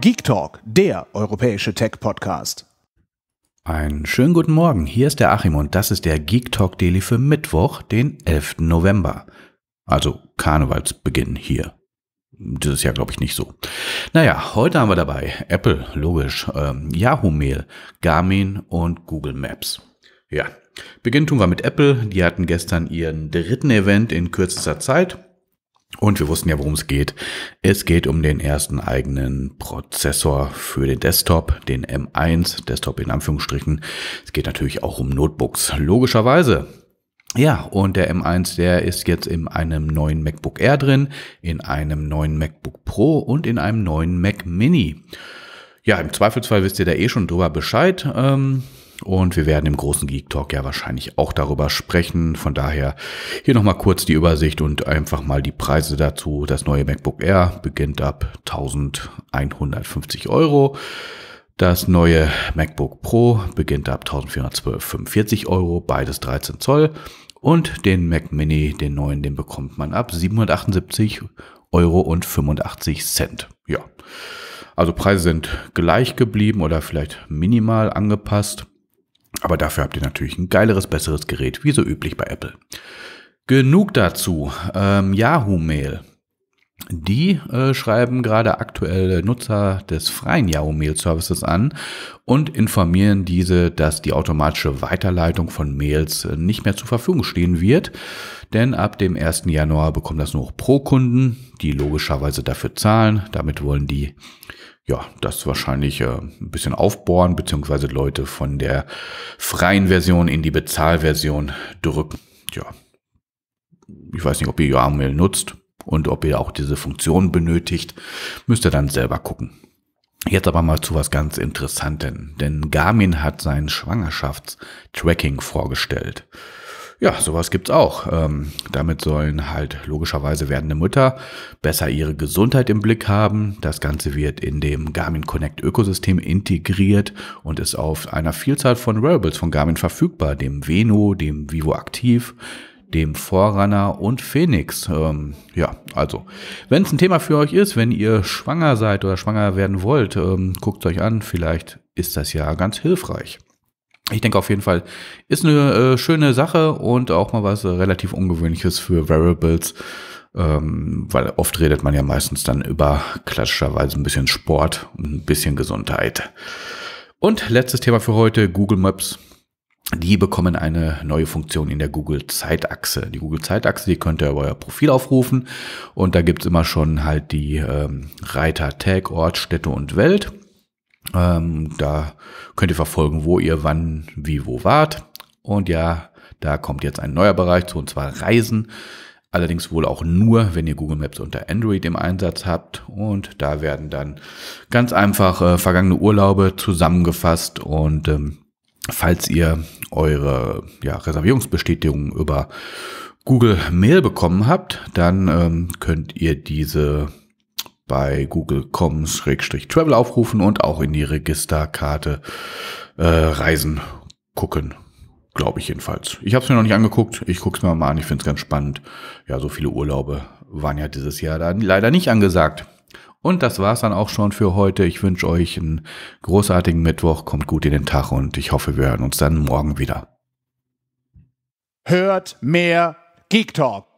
Geek Talk, der europäische Tech-Podcast. Einen schönen guten Morgen, hier ist der Achim und das ist der Geek Talk Daily für Mittwoch, den 11. November. Also Karnevalsbeginn hier. Das ist ja, glaube ich, nicht so. Naja, heute haben wir dabei Apple, logisch, ähm, Yahoo Mail, Garmin und Google Maps. Ja, beginnen tun wir mit Apple. Die hatten gestern ihren dritten Event in kürzester Zeit. Und wir wussten ja, worum es geht. Es geht um den ersten eigenen Prozessor für den Desktop, den M1, Desktop in Anführungsstrichen. Es geht natürlich auch um Notebooks, logischerweise. Ja, und der M1, der ist jetzt in einem neuen MacBook Air drin, in einem neuen MacBook Pro und in einem neuen Mac Mini. Ja, im Zweifelsfall wisst ihr da eh schon drüber Bescheid. Ähm und wir werden im großen Geek Talk ja wahrscheinlich auch darüber sprechen. Von daher hier nochmal kurz die Übersicht und einfach mal die Preise dazu. Das neue MacBook Air beginnt ab 1150 Euro. Das neue MacBook Pro beginnt ab 1445 Euro, beides 13 Zoll. Und den Mac Mini, den neuen, den bekommt man ab 778 Euro und 85 Cent. Ja. Also Preise sind gleich geblieben oder vielleicht minimal angepasst. Aber dafür habt ihr natürlich ein geileres, besseres Gerät, wie so üblich bei Apple. Genug dazu. Ähm, Yahoo Mail die äh, schreiben gerade aktuelle Nutzer des freien Yahoo Mail Services an und informieren diese, dass die automatische Weiterleitung von Mails äh, nicht mehr zur Verfügung stehen wird. Denn ab dem 1. Januar bekommen das nur pro Kunden, die logischerweise dafür zahlen. Damit wollen die ja, das wahrscheinlich äh, ein bisschen aufbohren, beziehungsweise Leute von der freien Version in die Bezahlversion drücken. Ja. Ich weiß nicht, ob ihr Yahoo Mail nutzt und ob ihr auch diese Funktion benötigt, müsst ihr dann selber gucken. Jetzt aber mal zu was ganz Interessantem, denn Garmin hat sein Schwangerschaftstracking vorgestellt. Ja, sowas gibt's auch. Ähm, damit sollen halt logischerweise werdende Mütter besser ihre Gesundheit im Blick haben. Das Ganze wird in dem Garmin Connect Ökosystem integriert und ist auf einer Vielzahl von Wearables von Garmin verfügbar, dem Veno, dem Vivo Aktiv, dem Vorrunner und Phoenix. Ähm, ja, also, wenn es ein Thema für euch ist, wenn ihr schwanger seid oder schwanger werden wollt, ähm, guckt euch an, vielleicht ist das ja ganz hilfreich. Ich denke auf jeden Fall, ist eine äh, schöne Sache und auch mal was äh, relativ Ungewöhnliches für Variables, ähm, weil oft redet man ja meistens dann über klassischerweise ein bisschen Sport und ein bisschen Gesundheit. Und letztes Thema für heute, Google Maps die bekommen eine neue Funktion in der Google Zeitachse. Die Google Zeitachse, die könnt ihr über euer Profil aufrufen und da gibt's immer schon halt die ähm, Reiter Tag, Ort, Städte und Welt. Ähm, da könnt ihr verfolgen, wo ihr wann, wie, wo wart. Und ja, da kommt jetzt ein neuer Bereich zu, und zwar Reisen. Allerdings wohl auch nur, wenn ihr Google Maps unter Android im Einsatz habt. Und da werden dann ganz einfach äh, vergangene Urlaube zusammengefasst und ähm, falls ihr eure ja, Reservierungsbestätigung über Google Mail bekommen habt, dann ähm, könnt ihr diese bei google.com-travel aufrufen und auch in die Registerkarte äh, Reisen gucken. Glaube ich jedenfalls. Ich habe es mir noch nicht angeguckt. Ich gucke es mir mal an. Ich finde es ganz spannend. Ja, so viele Urlaube waren ja dieses Jahr dann leider nicht angesagt. Und das war's dann auch schon für heute. Ich wünsche euch einen großartigen Mittwoch, kommt gut in den Tag und ich hoffe, wir hören uns dann morgen wieder. Hört mehr Geek Talk.